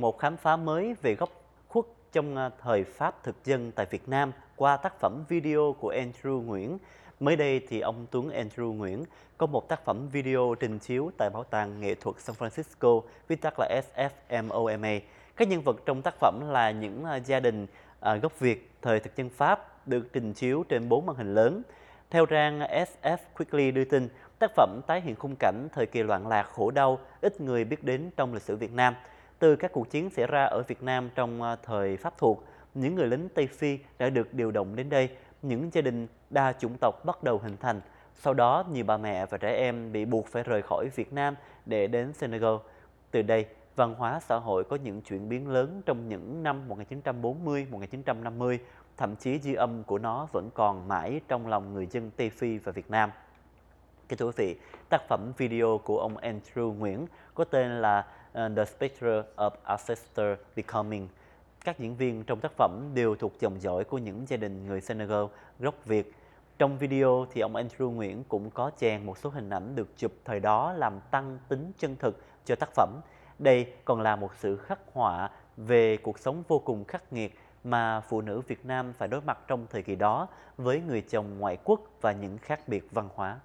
Một khám phá mới về góc khuất trong à, thời Pháp thực dân tại Việt Nam qua tác phẩm video của Andrew Nguyễn. Mới đây thì ông Tuấn Andrew Nguyễn có một tác phẩm video trình chiếu tại Bảo tàng Nghệ thuật San Francisco, viết tắt là SFMOMA. Các nhân vật trong tác phẩm là những à, gia đình à, gốc Việt thời thực dân Pháp được trình chiếu trên bốn màn hình lớn. Theo trang SF Quickly đưa tin, tác phẩm tái hiện khung cảnh thời kỳ loạn lạc khổ đau ít người biết đến trong lịch sử Việt Nam – từ các cuộc chiến xảy ra ở Việt Nam trong ờ, thời Pháp thuộc, những người lính Tây Phi đã được điều động đến đây, những gia đình đa chủng tộc bắt đầu hình thành. Sau đó, nhiều bà mẹ và trẻ em bị buộc phải rời khỏi Việt Nam để đến Senegal. Từ đây, văn hóa xã hội có những chuyển biến lớn trong những năm 1940-1950, thậm chí dư âm của nó vẫn còn mãi trong lòng người dân Tây Phi và Việt Nam. Kính thưa quý vị, tác phẩm video của ông Andrew Nguyễn có tên là uh, The Spectre of Ancestor Becoming. Các diễn viên trong tác phẩm đều thuộc dòng dõi của những gia đình người Senegal gốc Việt. Trong video thì ông Andrew Nguyễn cũng có chèn một số hình ảnh được chụp thời đó làm tăng tính chân thực cho tác phẩm. Đây còn là một sự khắc họa về cuộc sống vô cùng khắc nghiệt mà phụ nữ Việt Nam phải đối mặt trong thời kỳ đó với người chồng ngoại quốc và những khác biệt văn hóa.